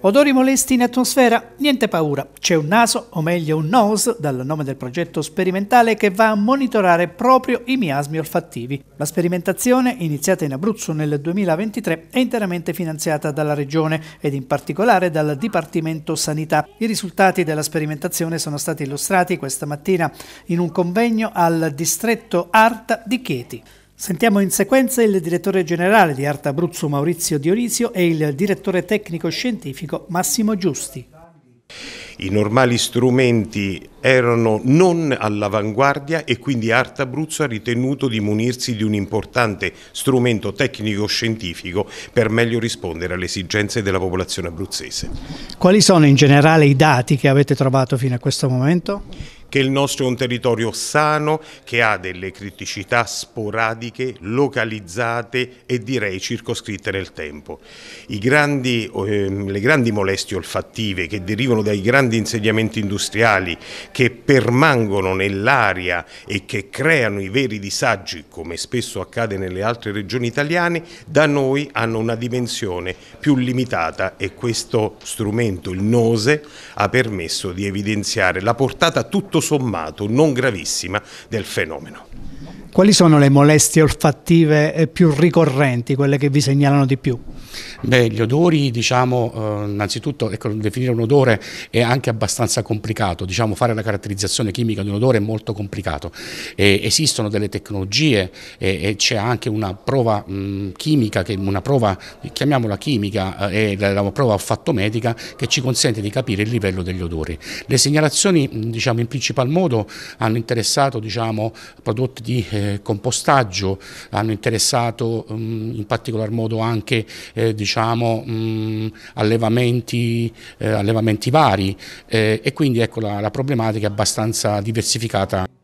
Odori molesti in atmosfera? Niente paura, c'è un naso, o meglio un NOSE, dal nome del progetto sperimentale, che va a monitorare proprio i miasmi olfattivi. La sperimentazione, iniziata in Abruzzo nel 2023, è interamente finanziata dalla Regione ed in particolare dal Dipartimento Sanità. I risultati della sperimentazione sono stati illustrati questa mattina in un convegno al distretto ARTA di Chieti. Sentiamo in sequenza il direttore generale di Arte Abruzzo Maurizio Dionisio e il direttore tecnico scientifico Massimo Giusti. I normali strumenti erano non all'avanguardia e quindi Arte Abruzzo ha ritenuto di munirsi di un importante strumento tecnico-scientifico per meglio rispondere alle esigenze della popolazione abruzzese. Quali sono in generale i dati che avete trovato fino a questo momento? che il nostro è un territorio sano che ha delle criticità sporadiche, localizzate e direi circoscritte nel tempo. Grandi, ehm, le grandi molestie olfattive che derivano dai grandi insediamenti industriali che permangono nell'aria e che creano i veri disagi, come spesso accade nelle altre regioni italiane, da noi hanno una dimensione più limitata e questo strumento, il NOSE, ha permesso di evidenziare la portata tutto tutto sommato non gravissima del fenomeno. Quali sono le molestie olfattive eh, più ricorrenti, quelle che vi segnalano di più? Beh, gli odori, diciamo, eh, innanzitutto ecco, definire un odore è anche abbastanza complicato, diciamo, fare la caratterizzazione chimica di un odore è molto complicato. Eh, esistono delle tecnologie eh, e c'è anche una prova mh, chimica, che, una prova, chiamiamola chimica, eh, è la, la prova fattometrica che ci consente di capire il livello degli odori. Le segnalazioni, diciamo, in principal modo hanno interessato, diciamo, prodotti di eh, compostaggio, hanno interessato mh, in particolar modo anche, diciamo, diciamo, mh, allevamenti, eh, allevamenti, vari eh, e quindi ecco, la, la problematica è abbastanza diversificata.